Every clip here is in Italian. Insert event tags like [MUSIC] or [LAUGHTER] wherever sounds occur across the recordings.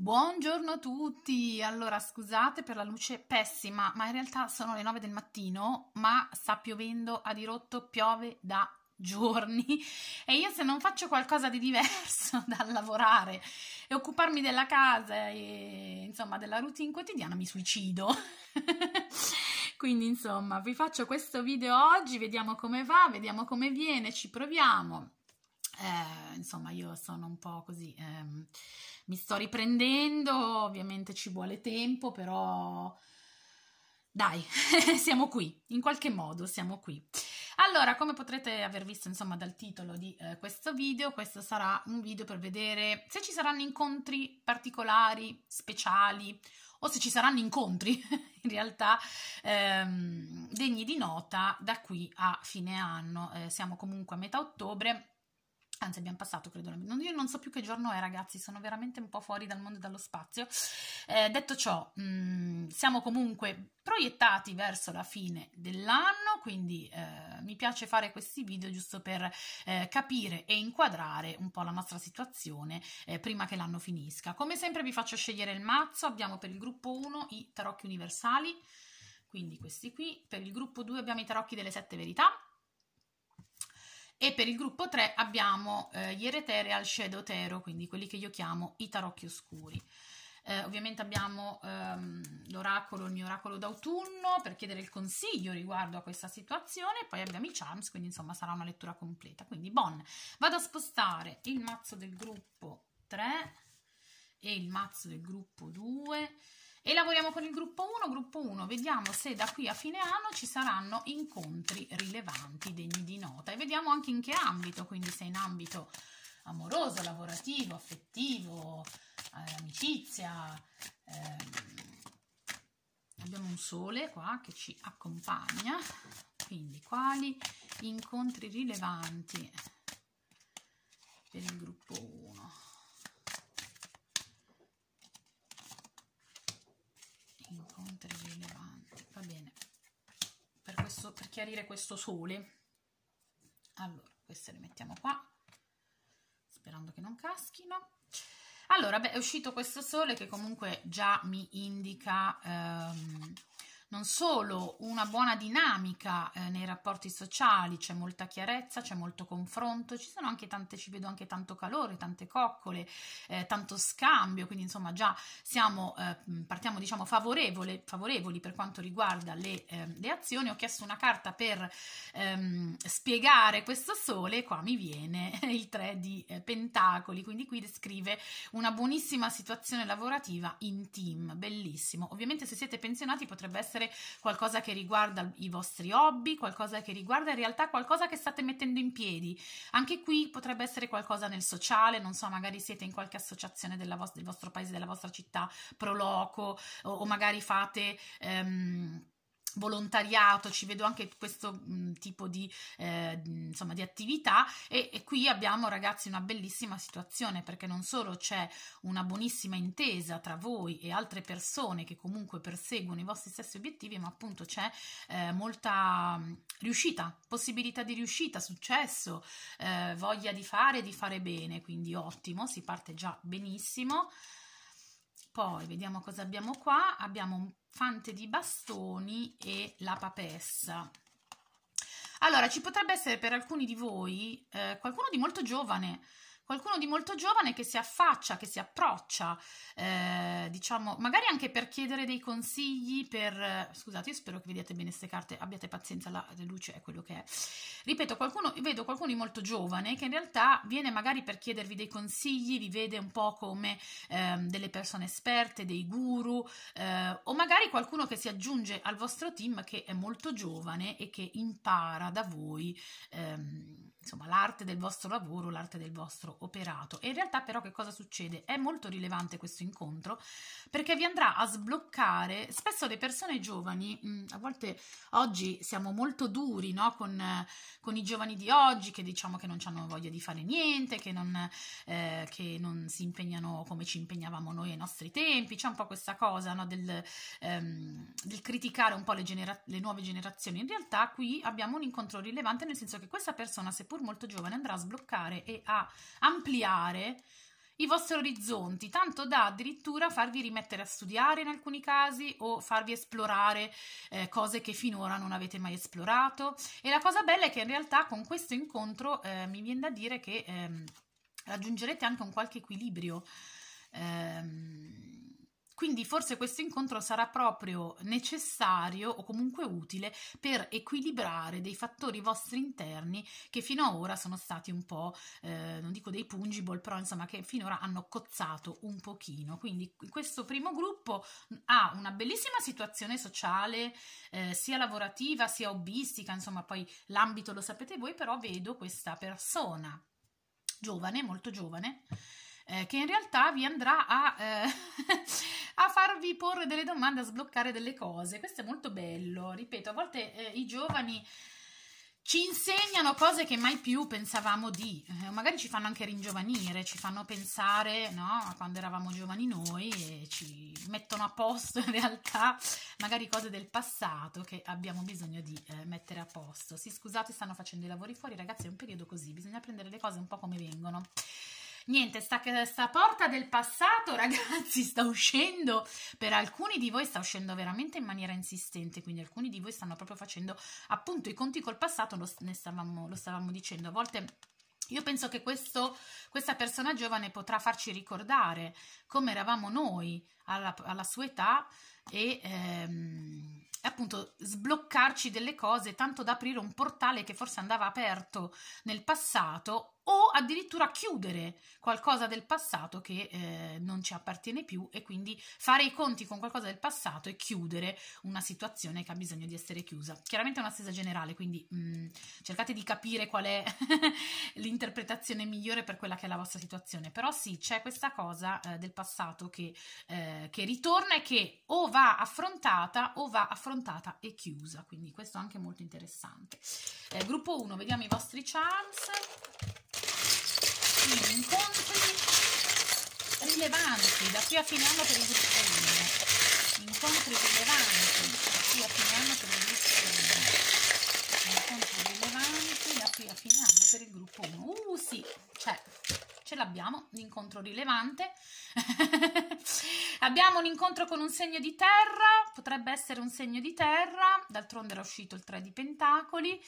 Buongiorno a tutti, allora scusate per la luce pessima, ma in realtà sono le 9 del mattino, ma sta piovendo a dirotto, piove da giorni e io se non faccio qualcosa di diverso [LAUGHS] dal lavorare e occuparmi della casa e insomma della routine quotidiana mi suicido. [LAUGHS] Quindi insomma vi faccio questo video oggi, vediamo come va, vediamo come viene, ci proviamo. Eh, insomma io sono un po' così... Ehm mi sto riprendendo, ovviamente ci vuole tempo, però dai, [LAUGHS] siamo qui, in qualche modo siamo qui. Allora, come potrete aver visto insomma dal titolo di eh, questo video, questo sarà un video per vedere se ci saranno incontri particolari, speciali o se ci saranno incontri [LAUGHS] in realtà ehm, degni di nota da qui a fine anno. Eh, siamo comunque a metà ottobre Anzi, abbiamo passato, credo. Non, io non so più che giorno è, ragazzi, sono veramente un po' fuori dal mondo e dallo spazio. Eh, detto ciò, mh, mm, siamo comunque proiettati verso la fine dell'anno, quindi eh, mi piace fare questi video giusto per eh, capire e inquadrare un po' la nostra situazione eh, prima che l'anno finisca. Come sempre vi faccio scegliere il mazzo, abbiamo per il gruppo 1 i tarocchi universali, quindi questi qui, per il gruppo 2 abbiamo i tarocchi delle sette verità, e per il gruppo 3 abbiamo eh, gli Eretereal Shadow Tero, quindi quelli che io chiamo i tarocchi oscuri. Eh, ovviamente abbiamo ehm, l'oracolo, il mio oracolo d'autunno per chiedere il consiglio riguardo a questa situazione, poi abbiamo i charms, quindi insomma sarà una lettura completa. Quindi Bon, vado a spostare il mazzo del gruppo 3 e il mazzo del gruppo 2 e lavoriamo con il gruppo 1, gruppo 1, vediamo se da qui a fine anno ci saranno incontri rilevanti vediamo anche in che ambito, quindi se in ambito amoroso, lavorativo, affettivo, eh, amicizia. Eh, abbiamo un sole qua che ci accompagna, quindi quali incontri rilevanti per il gruppo 1? Incontri rilevanti, va bene, per, questo, per chiarire questo sole allora queste le mettiamo qua sperando che non caschino allora beh, è uscito questo sole che comunque già mi indica ehm, non solo una buona dinamica eh, nei rapporti sociali, c'è molta chiarezza, c'è molto confronto, ci sono anche tante, ci vedo anche tanto calore, tante coccole, eh, tanto scambio, quindi insomma già siamo, eh, partiamo diciamo favorevole, favorevoli per quanto riguarda le, ehm, le, azioni. Ho chiesto una carta per ehm, spiegare questo sole, qua mi viene [LAUGHS] il 3 di eh, Pentacoli, quindi qui descrive una buonissima situazione lavorativa in team, bellissimo. Ovviamente se siete pensionati potrebbe essere essere qualcosa che riguarda i vostri hobby, qualcosa che riguarda in realtà qualcosa che state mettendo in piedi. Anche qui potrebbe essere qualcosa nel sociale, non so, magari siete in qualche associazione vostra, del vostro paese, della vostra città, proloco o, o magari fate... Um, volontariato, ci vedo anche questo mh, tipo di, eh, insomma, di attività e, e, qui abbiamo ragazzi una bellissima situazione perché non solo c'è una buonissima intesa tra voi e altre persone che comunque perseguono i vostri stessi obiettivi, ma appunto c'è eh, molta mh, riuscita, possibilità di riuscita, successo, eh, voglia di fare, di fare bene, quindi ottimo, si parte già benissimo. Poi vediamo cosa abbiamo qua. Abbiamo un fante di bastoni e la papessa. Allora, ci potrebbe essere per alcuni di voi eh, qualcuno di molto giovane qualcuno di molto giovane che si affaccia, che si approccia, eh, diciamo, magari anche per chiedere dei consigli, per... Scusate, io spero che vediate bene queste carte, abbiate pazienza, la luce è quello che è. Ripeto, qualcuno, vedo qualcuno di molto giovane che in realtà viene magari per chiedervi dei consigli, vi vede un po' come eh, delle persone esperte, dei guru, eh, o magari qualcuno che si aggiunge al vostro team che è molto giovane e che impara da voi. Ehm, insomma, l'arte del vostro lavoro, l'arte del vostro operato. E in realtà però che cosa succede? È molto rilevante questo incontro perché vi andrà a sbloccare spesso le persone giovani, mh, a volte oggi siamo molto duri no? con, con, i giovani di oggi che diciamo che non hanno voglia di fare niente, che non, eh, che non si impegnano come ci impegnavamo noi ai nostri tempi, c'è un po' questa cosa no? del, ehm, del, criticare un po' le, genera- le nuove generazioni. In realtà qui abbiamo un incontro rilevante nel senso che questa persona seppur pur molto giovane, andrà a sbloccare e a ampliare i vostri orizzonti, tanto da addirittura farvi rimettere a studiare in alcuni casi o farvi esplorare eh, cose che finora non avete mai esplorato. E la cosa bella è che in realtà con questo incontro eh, mi viene da dire che ehm, raggiungerete anche un qualche equilibrio. Ehm, quindi forse questo incontro sarà proprio necessario o comunque utile per equilibrare dei fattori vostri interni che fino ad ora sono stati un po', eh, non dico dei pungible, però insomma che finora hanno cozzato un pochino. Quindi questo primo gruppo ha una bellissima situazione sociale, eh, sia lavorativa sia hobbistica, insomma poi l'ambito lo sapete voi, però vedo questa persona giovane, molto giovane, eh, che in realtà vi andrà a... Eh, [LAUGHS] a farvi porre delle domande, a sbloccare delle cose. Questo è molto bello, ripeto, a volte eh, i giovani ci insegnano cose che mai più pensavamo di, eh, magari ci fanno anche ringiovanire, ci fanno pensare no, a quando eravamo giovani noi e ci mettono a posto [LAUGHS] in realtà magari cose del passato che abbiamo bisogno di eh, mettere a posto. Sì, scusate, stanno facendo i lavori fuori, ragazzi, è un periodo così, bisogna prendere le cose un po' come vengono. Niente, sta, sta porta del passato, [LAUGHS] ragazzi, sta uscendo. Per alcuni di voi sta uscendo veramente in maniera insistente, quindi alcuni di voi stanno proprio facendo appunto i conti col passato, lo, stavamo, lo stavamo dicendo. A volte io penso che questo, questa persona giovane potrà farci ricordare come eravamo noi alla, alla sua età e ehm, appunto sbloccarci delle cose tanto da aprire un portale che forse andava aperto nel passato o addirittura chiudere qualcosa del passato che eh, non ci appartiene più e quindi fare i conti con qualcosa del passato e chiudere una situazione che ha bisogno di essere chiusa. Chiaramente è una stesa generale, quindi mh, mm, cercate di capire qual è [LAUGHS] l'interpretazione migliore per quella che è la vostra situazione, però sì, c'è questa cosa eh, del passato che, eh, che ritorna e che o va affrontata o va affrontata e chiusa, quindi questo è anche molto interessante. Eh, gruppo 1, vediamo i vostri charms quindi incontri rilevanti da qui a fine anno per il gruppo 1 incontri rilevanti da qui a fine anno per il gruppo 1 incontri rilevanti da qui a fine anno per il gruppo 1 uh sì c'è cioè, ce l'abbiamo l'incontro rilevante [LAUGHS] abbiamo un incontro con un segno di terra potrebbe essere un segno di terra d'altronde era uscito il 3 di pentacoli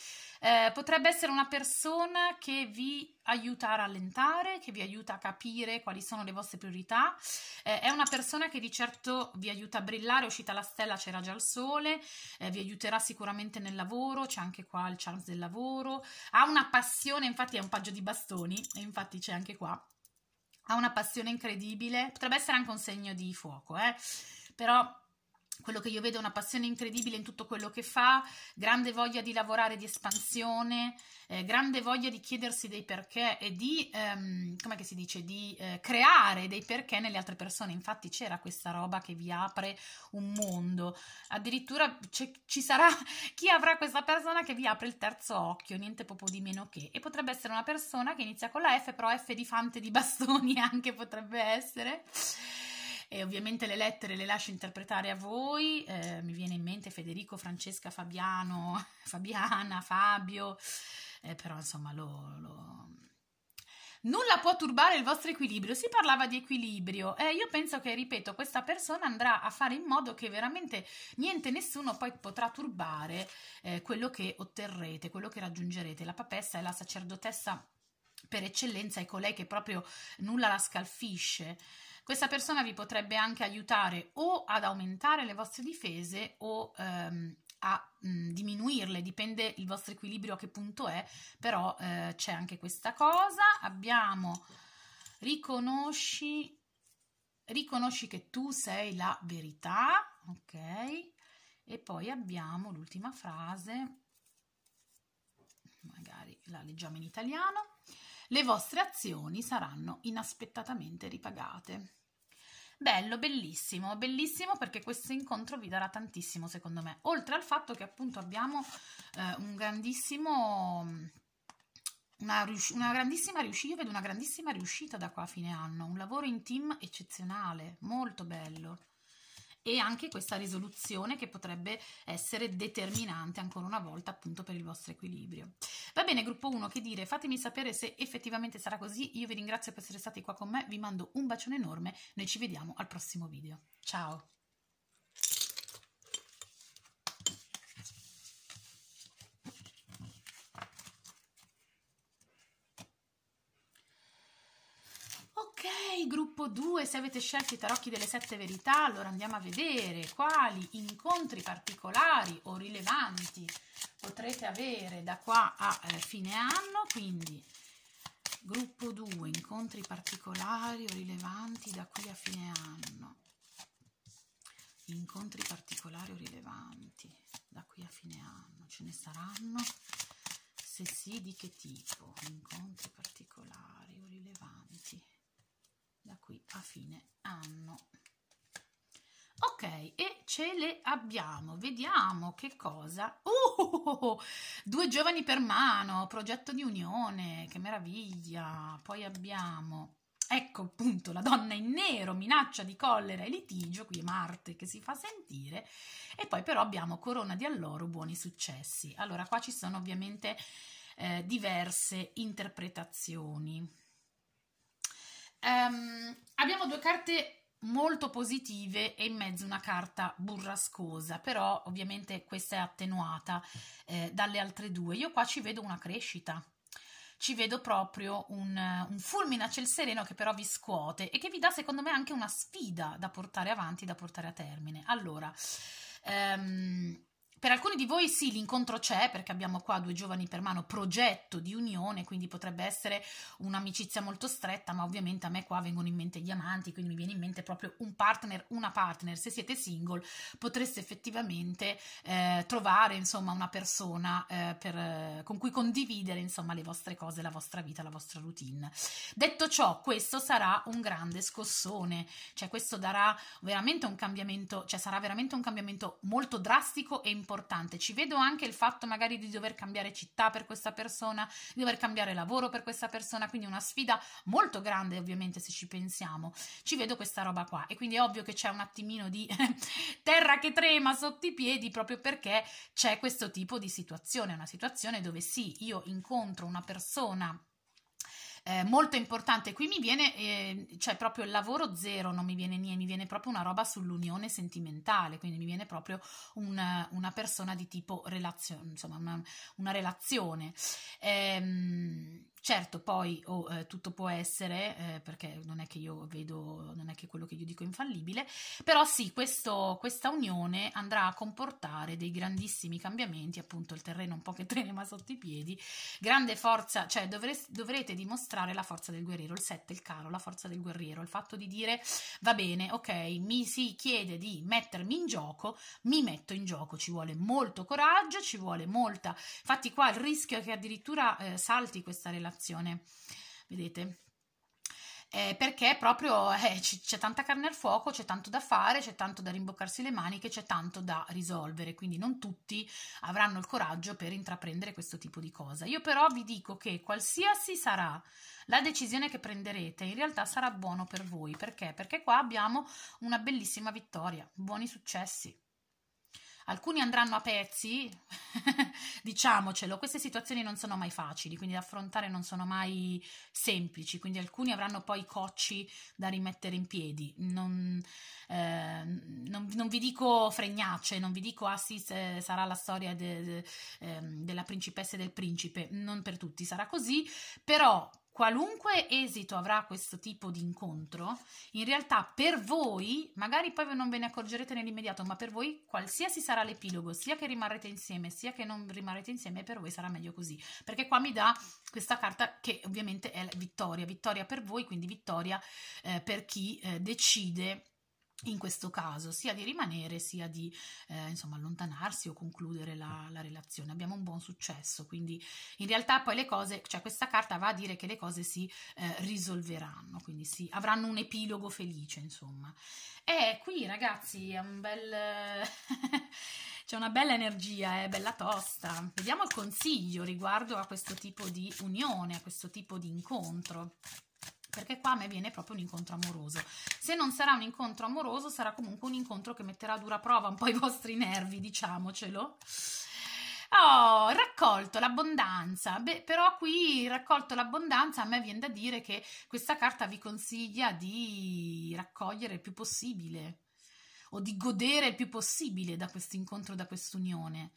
eh, potrebbe essere una persona che vi aiuta a rallentare, che vi aiuta a capire quali sono le vostre priorità. Eh, è una persona che di certo vi aiuta a brillare, uscita la stella c'era già il sole, eh, vi aiuterà sicuramente nel lavoro, c'è anche qua il chance del lavoro, ha una passione, infatti è un paggio di bastoni, e infatti c'è anche qua, ha una passione incredibile, potrebbe essere anche un segno di fuoco, eh? però quello che io vedo è una passione incredibile in tutto quello che fa, grande voglia di lavorare, di espansione, eh, grande voglia di chiedersi dei perché e di, ehm, come si dice, di eh, creare dei perché nelle altre persone. Infatti c'era questa roba che vi apre un mondo, addirittura ci sarà [LAUGHS] chi avrà questa persona che vi apre il terzo occhio, niente proprio di meno che. E potrebbe essere una persona che inizia con la F, però F di fante di bastoni [LAUGHS] anche potrebbe essere. E ovviamente le lettere le lascio interpretare a voi, eh, mi viene in mente Federico, Francesca, Fabiano, [LAUGHS] Fabiana, Fabio, eh, però insomma lo, lo... Nulla può turbare il vostro equilibrio, si parlava di equilibrio, eh, io penso che, ripeto, questa persona andrà a fare in modo che veramente niente, nessuno poi potrà turbare eh, quello che otterrete, quello che raggiungerete. La papessa è la sacerdotessa per eccellenza, è colei che proprio nulla la scalfisce. Questa persona vi potrebbe anche aiutare o ad aumentare le vostre difese o ehm, a mh, diminuirle, dipende il vostro equilibrio a che punto è, però eh, c'è anche questa cosa. Abbiamo riconosci, riconosci che tu sei la verità, ok? E poi abbiamo l'ultima frase, magari la leggiamo in italiano, le vostre azioni saranno inaspettatamente ripagate. Bello, bellissimo, bellissimo perché questo incontro vi darà tantissimo secondo me, oltre al fatto che appunto abbiamo eh, un grandissimo... Una, una, grandissima riuscita, io vedo una grandissima riuscita da qua a fine anno, un lavoro in team eccezionale, molto bello e anche questa risoluzione che potrebbe essere determinante ancora una volta appunto per il vostro equilibrio. Va bene, gruppo 1, che dire? Fatemi sapere se effettivamente sarà così. Io vi ringrazio per essere stati qua con me, vi mando un bacione enorme, noi ci vediamo al prossimo video. Ciao! Campo 2, se avete scelto i tarocchi delle sette verità, allora andiamo a vedere quali incontri particolari o rilevanti potrete avere da qua a eh, fine anno, quindi gruppo 2, incontri particolari o rilevanti da qui a fine anno. Incontri particolari o rilevanti da qui a fine anno, ce ne saranno? Se sì, di che tipo? Incontri particolari o rilevanti? da qui a fine anno ok e ce le abbiamo vediamo che cosa uh, due giovani per mano progetto di unione che meraviglia poi abbiamo Ecco appunto la donna in nero, minaccia di collera e litigio, qui è Marte che si fa sentire, e poi però abbiamo Corona di Alloro, buoni successi. Allora qua ci sono ovviamente eh, diverse interpretazioni. Um, abbiamo due carte molto positive e in mezzo una carta burrascosa, però ovviamente questa è attenuata eh, dalle altre due. Io qua ci vedo una crescita, ci vedo proprio un, un fulmine a ciel sereno che però vi scuote e che vi dà secondo me anche una sfida da portare avanti, da portare a termine. Allora, ehm, per alcuni di voi sì, l'incontro c'è perché abbiamo qua due giovani per mano progetto di unione, quindi potrebbe essere un'amicizia molto stretta, ma ovviamente a me qua vengono in mente gli amanti, quindi mi viene in mente proprio un partner, una partner. Se siete single potreste effettivamente eh, trovare insomma una persona eh, per, eh, con cui condividere insomma le vostre cose, la vostra vita, la vostra routine. Detto ciò, questo sarà un grande scossone, cioè questo darà veramente un cambiamento, cioè sarà veramente un cambiamento molto drastico e importante importante, ci vedo anche il fatto magari di dover cambiare città per questa persona, di dover cambiare lavoro per questa persona, quindi una sfida molto grande ovviamente se ci pensiamo, ci vedo questa roba qua e quindi è ovvio che c'è un attimino di [LAUGHS] terra che trema sotto i piedi proprio perché c'è questo tipo di situazione, una situazione dove sì, io incontro una persona eh, molto importante. Qui mi viene, eh, cioè proprio il lavoro zero non mi viene niente, mi viene proprio una roba sull'unione sentimentale, quindi mi viene proprio una, una persona di tipo relazione, insomma una, una relazione. Ehm, Certo, poi oh, eh, tutto può essere, eh, perché non è che io vedo, non è che quello che io dico è infallibile, però sì, questo, questa unione andrà a comportare dei grandissimi cambiamenti, appunto il terreno un po' che [LAUGHS] trema sotto i piedi, grande forza, cioè dovre, dovrete dimostrare la forza del guerriero, il 7, il caro, la forza del guerriero, il fatto di dire va bene, ok, mi si chiede di mettermi in gioco, mi metto in gioco, ci vuole molto coraggio, ci vuole molta, infatti qua il rischio è che addirittura eh, salti questa relazione relazione, vedete? Eh, perché proprio eh, c'è tanta carne al fuoco, c'è tanto da fare, c'è tanto da rimboccarsi le maniche, c'è tanto da risolvere, quindi non tutti avranno il coraggio per intraprendere questo tipo di cosa. Io però vi dico che qualsiasi sarà la decisione che prenderete, in realtà sarà buono per voi, perché? Perché qua abbiamo una bellissima vittoria, buoni successi alcuni andranno a pezzi, [LAUGHS] diciamocelo, queste situazioni non sono mai facili, quindi da affrontare non sono mai semplici, quindi alcuni avranno poi cocci da rimettere in piedi, non, eh, non, non vi dico fregnacce, non vi dico ah sì sarà la storia de, de, eh, della principessa e del principe, non per tutti sarà così, però qualunque esito avrà questo tipo di incontro, in realtà per voi, magari poi non ve ne accorgerete nell'immediato, ma per voi qualsiasi sarà l'epilogo, sia che rimarrete insieme, sia che non rimarrete insieme, per voi sarà meglio così. Perché qua mi dà questa carta che ovviamente è vittoria, vittoria per voi, quindi vittoria eh, per chi eh, decide in questo caso sia di rimanere sia di eh, insomma allontanarsi o concludere la, la, relazione abbiamo un buon successo quindi in realtà poi le cose cioè questa carta va a dire che le cose si eh, risolveranno quindi si, avranno un epilogo felice insomma e qui ragazzi è un bel [LAUGHS] c'è una bella energia è eh, bella tosta vediamo il consiglio riguardo a questo tipo di unione a questo tipo di incontro perché qua a me viene proprio un incontro amoroso. Se non sarà un incontro amoroso, sarà comunque un incontro che metterà a dura prova un po' i vostri nervi, diciamocelo. Oh, raccolto l'abbondanza. Beh, però qui raccolto l'abbondanza a me viene da dire che questa carta vi consiglia di raccogliere il più possibile o di godere il più possibile da questo incontro, da quest'unione.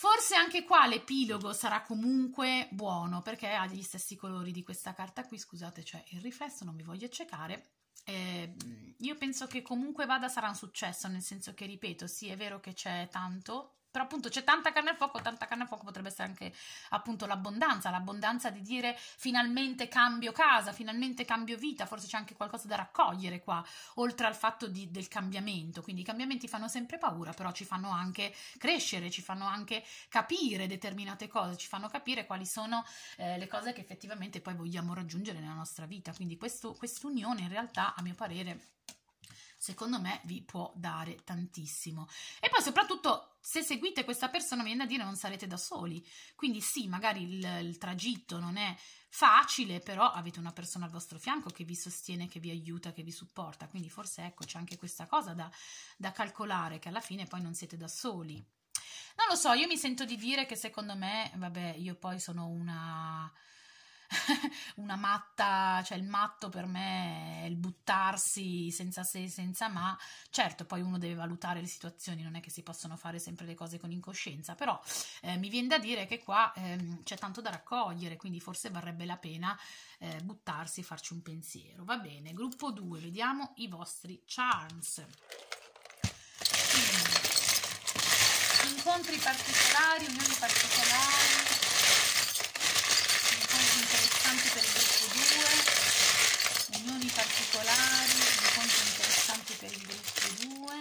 Forse anche qua l'epilogo sarà comunque buono perché ha gli stessi colori di questa carta qui, scusate, c'è cioè il riflesso, non vi voglio accecare. Eh, io penso che comunque vada sarà un successo, nel senso che ripeto, sì è vero che c'è tanto, però appunto c'è tanta carne al fuoco, tanta carne al fuoco potrebbe essere anche appunto l'abbondanza, l'abbondanza di dire finalmente cambio casa, finalmente cambio vita, forse c'è anche qualcosa da raccogliere qua, oltre al fatto di, del cambiamento. Quindi i cambiamenti fanno sempre paura, però ci fanno anche crescere, ci fanno anche capire determinate cose, ci fanno capire quali sono eh, le cose che effettivamente poi vogliamo raggiungere nella nostra vita. Quindi quest'unione in realtà, a mio parere, secondo me vi può dare tantissimo. E poi soprattutto se seguite questa persona viene da dire non sarete da soli. Quindi sì, magari il, il, tragitto non è facile, però avete una persona al vostro fianco che vi sostiene, che vi aiuta, che vi supporta. Quindi forse ecco, c'è anche questa cosa da, da calcolare, che alla fine poi non siete da soli. Non lo so, io mi sento di dire che secondo me, vabbè, io poi sono una [LAUGHS] una matta, cioè il matto per me è il buttarsi senza se, e senza ma. Certo, poi uno deve valutare le situazioni, non è che si possono fare sempre le cose con incoscienza, però eh, mi viene da dire che qua ehm, c'è tanto da raccogliere, quindi forse varrebbe la pena eh, buttarsi e farci un pensiero. Va bene, gruppo 2, vediamo i vostri charms. incontri particolari, unioni particolari interessanti per il gruppo 2, unioni particolari, incontri interessanti per il gruppo 2, unioni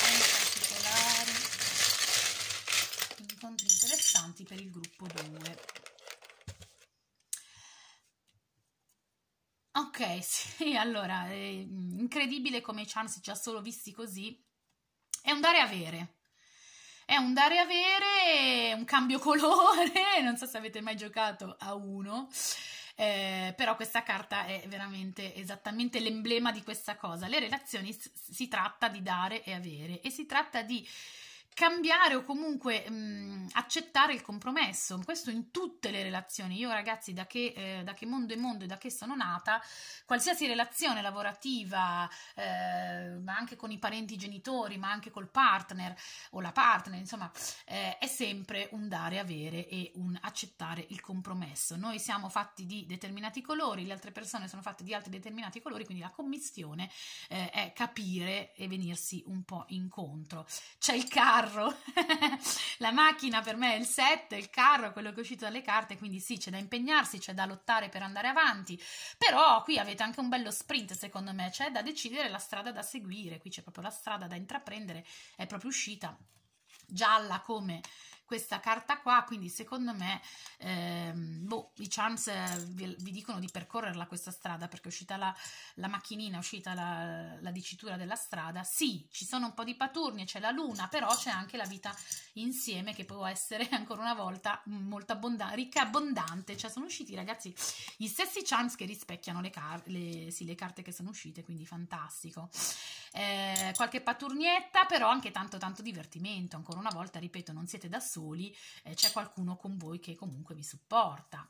particolari, incontri interessanti per il gruppo 2. Ok, [LAUGHS] sì, allora, eh, incredibile come Chance ci ha solo visti così, è un dare avere è un dare e avere, un cambio colore, [LAUGHS] non so se avete mai giocato a uno. Eh, però questa carta è veramente esattamente l'emblema di questa cosa. Le relazioni si tratta di dare e avere e si tratta di cambiare o comunque mh, accettare il compromesso. Questo in tutte le relazioni. Io ragazzi, da che, eh, da che, mondo è mondo e da che sono nata, qualsiasi relazione lavorativa, eh, ma anche con i parenti genitori, ma anche col partner o la partner, insomma, eh, è sempre un dare, avere e un accettare il compromesso. Noi siamo fatti di determinati colori, le altre persone sono fatte di altri determinati colori, quindi la commissione eh, è capire e venirsi un po' incontro. C'è il car carro, [LAUGHS] la macchina per me è il 7, il carro è quello che è uscito dalle carte, quindi sì, c'è da impegnarsi, c'è da lottare per andare avanti, però qui avete anche un bello sprint secondo me, c'è da decidere la strada da seguire, qui c'è proprio la strada da intraprendere, è proprio uscita gialla come questa carta qua, quindi secondo me ehm, boh, i chance eh, vi, vi, dicono di percorrerla questa strada perché è uscita la, la macchinina, è uscita la, la, dicitura della strada, sì ci sono un po' di paturnie, c'è la luna, però c'è anche la vita insieme che può essere [LAUGHS] ancora una volta molto abbondante, ricca e abbondante, cioè sono usciti ragazzi gli stessi chance che rispecchiano le, car le, sì, le carte che sono uscite, quindi fantastico. Eh, qualche paturnietta però anche tanto tanto divertimento, ancora una volta ripeto non siete da soli soli eh, c'è qualcuno con voi che comunque vi supporta.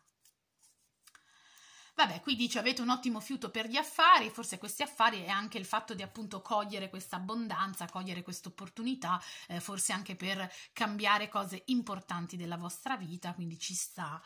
Vabbè, qui dice avete un ottimo fiuto per gli affari, forse questi affari è anche il fatto di appunto cogliere questa abbondanza, cogliere questa opportunità, eh, forse anche per cambiare cose importanti della vostra vita, quindi ci sta.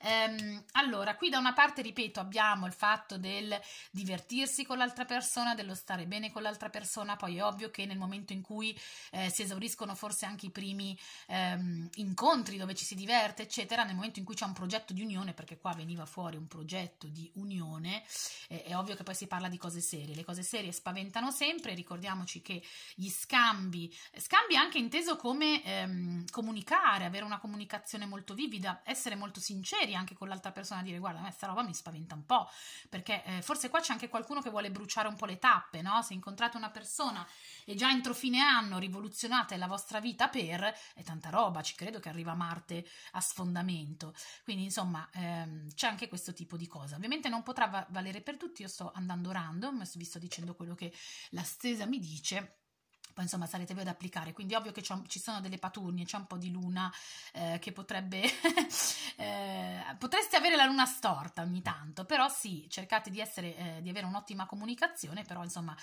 Ehm, allora, qui da una parte, ripeto, abbiamo il fatto del divertirsi con l'altra persona, dello stare bene con l'altra persona, poi è ovvio che nel momento in cui eh, si esauriscono forse anche i primi ehm, incontri dove ci si diverte, eccetera, nel momento in cui c'è un progetto di unione, perché qua veniva fuori un progetto di di unione, eh, è ovvio che poi si parla di cose serie, le cose serie spaventano sempre, ricordiamoci che gli scambi, eh, scambi anche inteso come ehm, comunicare, avere una comunicazione molto vivida, essere molto sinceri anche con l'altra persona, dire guarda, questa roba mi spaventa un po', perché eh, forse qua c'è anche qualcuno che vuole bruciare un po' le tappe, no? Se incontrate una persona e già entro fine anno rivoluzionate la vostra vita per, è tanta roba, ci credo che arriva Marte a sfondamento. Quindi insomma ehm, c'è anche questo tipo di cosa ovviamente non potrà valere per tutti, io sto andando random, vi sto dicendo quello che la stesa mi dice poi insomma sarete voi ad applicare quindi ovvio che ci sono delle paturnie c'è un po' di luna eh, che potrebbe [LAUGHS] eh, potreste avere la luna storta ogni tanto però sì cercate di essere eh, di avere un'ottima comunicazione però insomma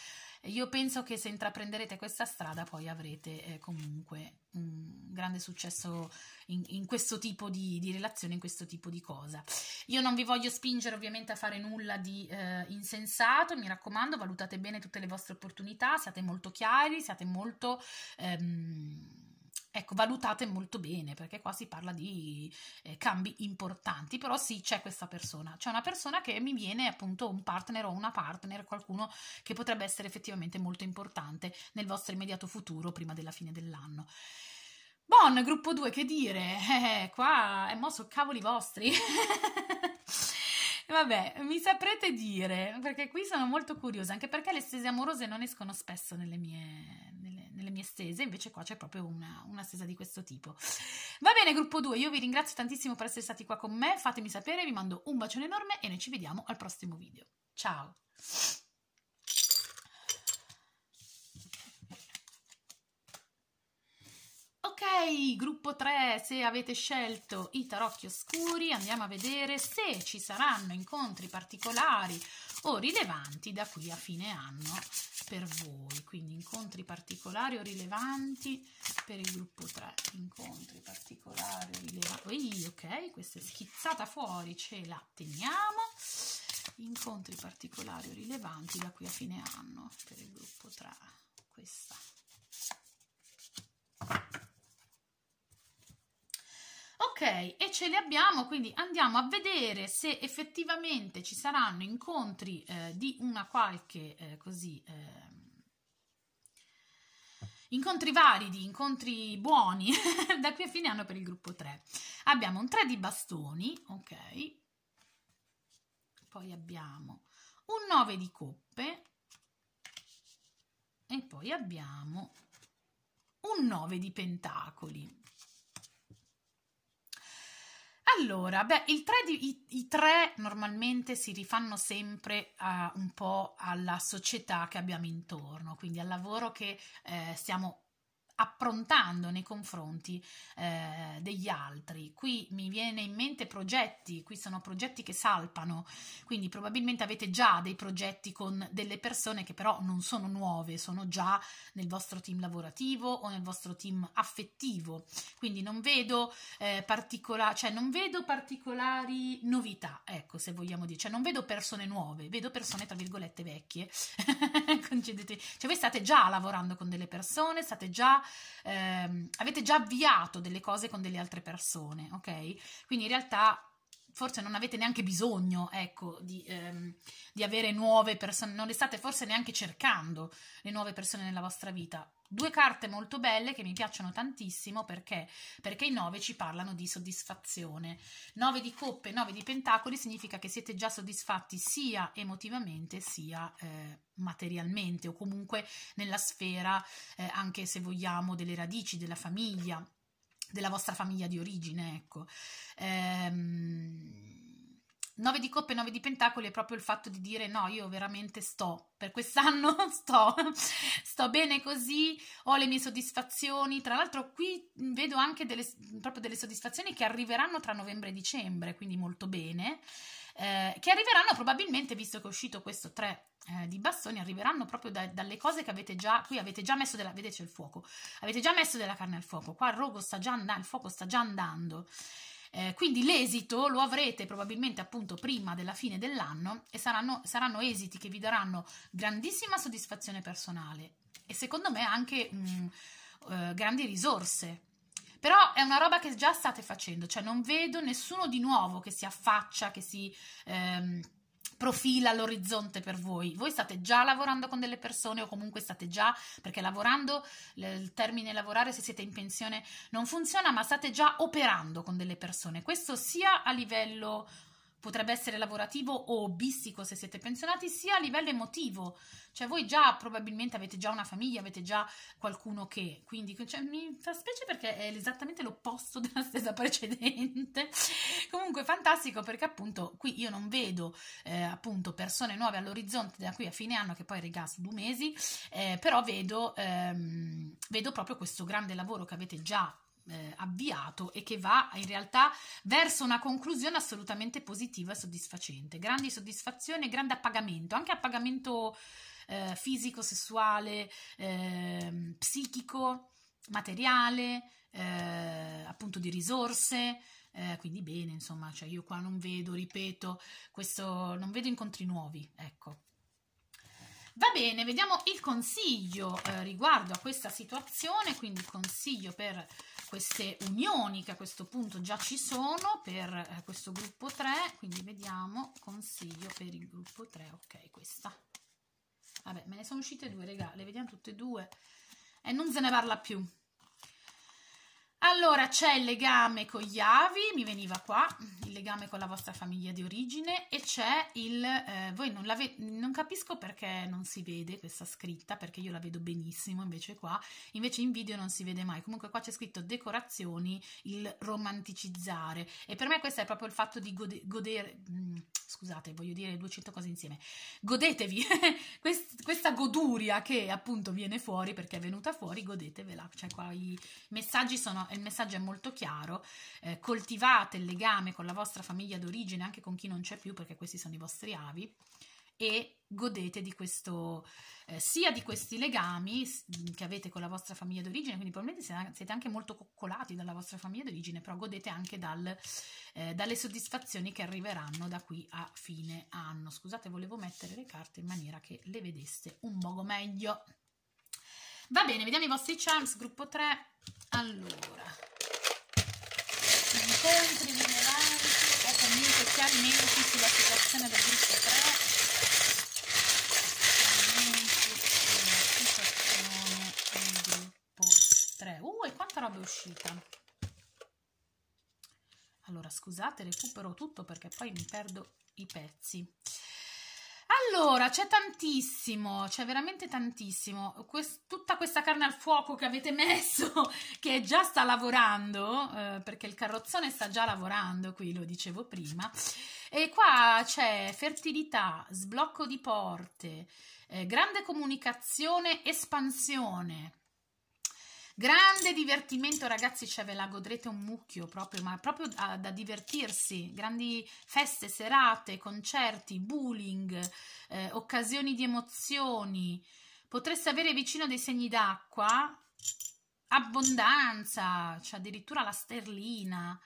io penso che se intraprenderete questa strada poi avrete eh, comunque un grande successo in, in questo tipo di, di, relazione, in questo tipo di cosa. Io non vi voglio spingere ovviamente a fare nulla di eh, insensato, mi raccomando, valutate bene tutte le vostre opportunità, siate molto chiari, siate molto... Ehm, Ecco, valutate molto bene perché qua si parla di eh, cambi importanti, però sì, c'è questa persona, c'è una persona che mi viene appunto un partner o una partner, qualcuno che potrebbe essere effettivamente molto importante nel vostro immediato futuro prima della fine dell'anno. Bon, gruppo 2, che dire? Eh, eh, qua è mosso cavoli vostri. [LAUGHS] Vabbè, mi saprete dire, perché qui sono molto curiosa, anche perché le stese amorose non escono spesso nelle mie, nelle mie stese, invece qua c'è proprio una, una stesa di questo tipo. Va bene gruppo 2, io vi ringrazio tantissimo per essere stati qua con me, fatemi sapere, vi mando un bacione enorme e noi ci vediamo al prossimo video. Ciao! Ok, gruppo 3, se avete scelto i tarocchi oscuri, andiamo a vedere se ci saranno incontri particolari o rilevanti da qui a fine anno per voi. Quindi incontri particolari o rilevanti per il gruppo 3. Incontri particolari o rilevanti. ok, questa è schizzata fuori, ce la teniamo. Incontri particolari o rilevanti da qui a fine anno per il gruppo 3. Questa. Ok, e ce li abbiamo, quindi andiamo a vedere se effettivamente ci saranno incontri eh, di una qualche eh, così ehm, incontri validi, incontri buoni [LAUGHS] da qui a fine anno per il gruppo 3. Abbiamo un 3 di bastoni, ok, poi abbiamo un 9 di coppe e poi abbiamo un 9 di pentacoli. Allora, beh, di, i, i, tre normalmente si rifanno sempre a, un po' alla società che abbiamo intorno, quindi al lavoro che eh, stiamo approntando nei confronti eh, degli altri. Qui mi viene in mente progetti, qui sono progetti che salpano, quindi probabilmente avete già dei progetti con delle persone che però non sono nuove, sono già nel vostro team lavorativo o nel vostro team affettivo, quindi non vedo, eh, particola- cioè non vedo particolari novità, ecco se vogliamo dire, cioè non vedo persone nuove, vedo persone tra virgolette vecchie, [LAUGHS] concedetevi, cioè voi state già lavorando con delle persone, state già ehm, avete già avviato delle cose con delle altre persone, ok? Quindi in realtà forse non avete neanche bisogno, ecco, di, ehm, di avere nuove persone, non le state forse neanche cercando le nuove persone nella vostra vita. Due carte molto belle che mi piacciono tantissimo perché? Perché i nove ci parlano di soddisfazione. Nove di coppe, nove di pentacoli significa che siete già soddisfatti sia emotivamente sia eh, materialmente o comunque nella sfera eh, anche se vogliamo delle radici, della famiglia, della vostra famiglia di origine, ecco. Ehm 9 di coppe e 9 di pentacoli è proprio il fatto di dire no, io veramente sto, per quest'anno [LAUGHS] sto, sto bene così, ho le mie soddisfazioni, tra l'altro qui vedo anche delle, proprio delle soddisfazioni che arriveranno tra novembre e dicembre, quindi molto bene, eh, che arriveranno probabilmente, visto che è uscito questo 3 eh, di bastoni, arriveranno proprio da, dalle cose che avete già, qui avete già messo della, vedete c'è il fuoco, avete già messo della carne al fuoco, qua il rogo sta già andando, il fuoco sta già andando, eh, quindi l'esito lo avrete probabilmente appunto prima della fine dell'anno e saranno, saranno esiti che vi daranno grandissima soddisfazione personale e secondo me anche mh, mm, eh, grandi risorse. Però è una roba che già state facendo, cioè non vedo nessuno di nuovo che si affaccia, che si... Ehm, profila l'orizzonte per voi. Voi state già lavorando con delle persone o comunque state già, perché lavorando, il termine lavorare se siete in pensione non funziona, ma state già operando con delle persone. Questo sia a livello potrebbe essere lavorativo o hobbistico se siete pensionati, sia a livello emotivo, cioè voi già probabilmente avete già una famiglia, avete già qualcuno che, quindi cioè, mi fa specie perché è esattamente l'opposto [LAUGHS] della stessa precedente. Comunque fantastico perché appunto qui io non vedo eh, appunto persone nuove all'orizzonte da qui a fine anno che poi regà su due mesi, eh, però vedo, ehm, vedo proprio questo grande lavoro che avete già eh, avviato e che va in realtà verso una conclusione assolutamente positiva e soddisfacente. Grande soddisfazione, grande appagamento, anche appagamento eh, fisico, sessuale, eh, psichico, materiale, eh, appunto di risorse. Eh, quindi bene, insomma, cioè io qua non vedo, ripeto, questo non vedo incontri nuovi, ecco. Va bene, vediamo il consiglio eh, riguardo a questa situazione, quindi consiglio per queste unioni che a questo punto già ci sono per eh, questo gruppo 3, quindi vediamo consiglio per il gruppo 3, ok questa. Vabbè, me ne sono uscite due, regà, le vediamo tutte e due e non se ne parla più. Allora c'è il legame con gli avi, mi veniva qua, il legame con la vostra famiglia di origine e c'è il... Eh, voi non, la non capisco perché non si vede questa scritta, perché io la vedo benissimo invece qua, invece in video non si vede mai. Comunque qua c'è scritto decorazioni, il romanticizzare e per me questo è proprio il fatto di gode godere... Mh, mm, scusate, voglio dire 200 cose insieme. Godetevi [LAUGHS] quest questa goduria che appunto viene fuori perché è venuta fuori, godetevela. Cioè qua i messaggi sono il messaggio è molto chiaro, eh, coltivate il legame con la vostra famiglia d'origine, anche con chi non c'è più, perché questi sono i vostri avi, e godete di questo, eh, sia di questi legami che avete con la vostra famiglia d'origine, quindi probabilmente siete anche molto coccolati dalla vostra famiglia d'origine, però godete anche dal, eh, dalle soddisfazioni che arriveranno da qui a fine anno. Scusate, volevo mettere le carte in maniera che le vedeste un poco meglio. Va bene, vediamo i vostri charms, gruppo 3. Allora, incontri rilevanti o comunque chiarimenti sulla situazione del gruppo 3. Chiarimenti sulla situazione del gruppo 3. Uh, e quanta roba è uscita? Allora, scusate, recupero tutto perché poi mi perdo i pezzi. Allora, c'è tantissimo, c'è veramente tantissimo. Quest tutta questa carne al fuoco che avete messo, [LAUGHS] che già sta lavorando, eh, perché il carrozzone sta già lavorando, qui lo dicevo prima. E qua c'è fertilità, sblocco di porte, eh, grande comunicazione, espansione Grande divertimento, ragazzi, cioè ve la godrete un mucchio proprio, ma proprio da, da divertirsi. Grandi feste, serate, concerti, bullying, eh, occasioni di emozioni. Potreste avere vicino dei segni d'acqua, abbondanza, cioè addirittura la sterlina.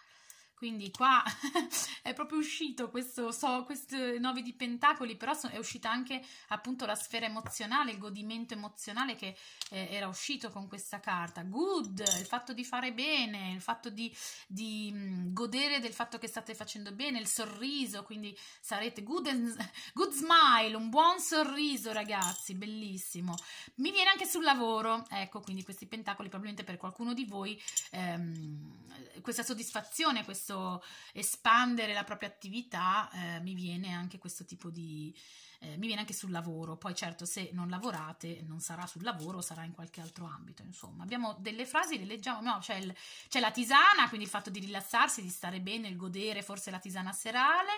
Quindi qua [LAUGHS] è proprio uscito questo, so, questi nove di pentacoli, però è uscita anche appunto la sfera emozionale, il godimento emozionale che eh, era uscito con questa carta. Good, il fatto di fare bene, il fatto di, di mh, godere del fatto che state facendo bene, il sorriso, quindi sarete good, and, good smile, un buon sorriso ragazzi, bellissimo. Mi viene anche sul lavoro, ecco quindi questi pentacoli probabilmente per qualcuno di voi ehm, questa soddisfazione, questa posso espandere la propria attività, eh, mi viene anche questo tipo di... Eh, mi viene anche sul lavoro. Poi certo se non lavorate non sarà sul lavoro, sarà in qualche altro ambito. Insomma, abbiamo delle frasi, le leggiamo, no, c'è, il, c'è la tisana, quindi il fatto di rilassarsi, di stare bene, il godere forse la tisana serale.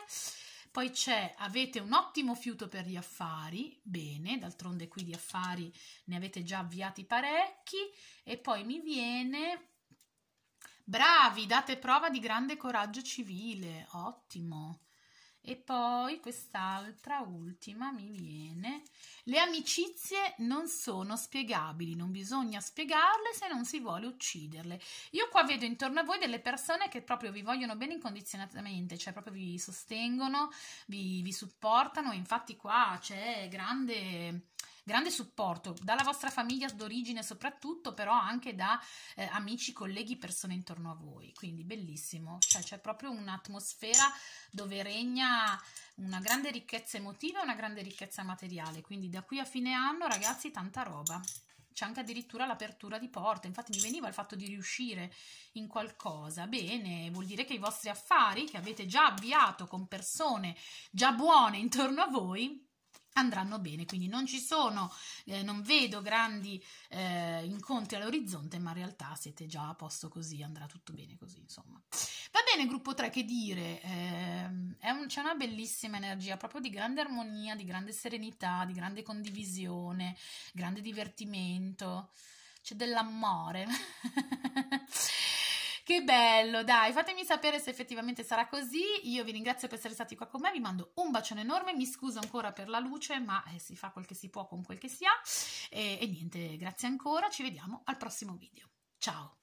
Poi c'è avete un ottimo fiuto per gli affari, bene, d'altronde qui di affari ne avete già avviati parecchi e poi mi viene Bravi, date prova di grande coraggio civile, ottimo. E poi quest'altra ultima mi viene. Le amicizie non sono spiegabili, non bisogna spiegarle se non si vuole ucciderle. Io qua vedo intorno a voi delle persone che proprio vi vogliono bene incondizionatamente, cioè proprio vi sostengono, vi, vi supportano. Infatti qua c'è grande grande supporto dalla vostra famiglia d'origine soprattutto, però anche da eh, amici, colleghi, persone intorno a voi. Quindi bellissimo, cioè c'è proprio un'atmosfera dove regna una grande ricchezza emotiva e una grande ricchezza materiale. Quindi da qui a fine anno, ragazzi, tanta roba. C'è anche addirittura l'apertura di porte, infatti mi veniva il fatto di riuscire in qualcosa. Bene, vuol dire che i vostri affari che avete già avviato con persone già buone intorno a voi andranno bene, quindi non ci sono, eh, non vedo grandi eh, incontri all'orizzonte, ma in realtà siete già a posto così, andrà tutto bene così, insomma. Va bene, gruppo 3, che dire, eh, un, c'è una bellissima energia, proprio di grande armonia, di grande serenità, di grande condivisione, grande divertimento, c'è dell'amore. [LAUGHS] Che bello, dai, fatemi sapere se effettivamente sarà così. Io vi ringrazio per essere stati qua con me, vi mando un bacione enorme, mi scuso ancora per la luce, ma eh, si fa quel che si può con quel che si ha. E, e niente, grazie ancora, ci vediamo al prossimo video. Ciao!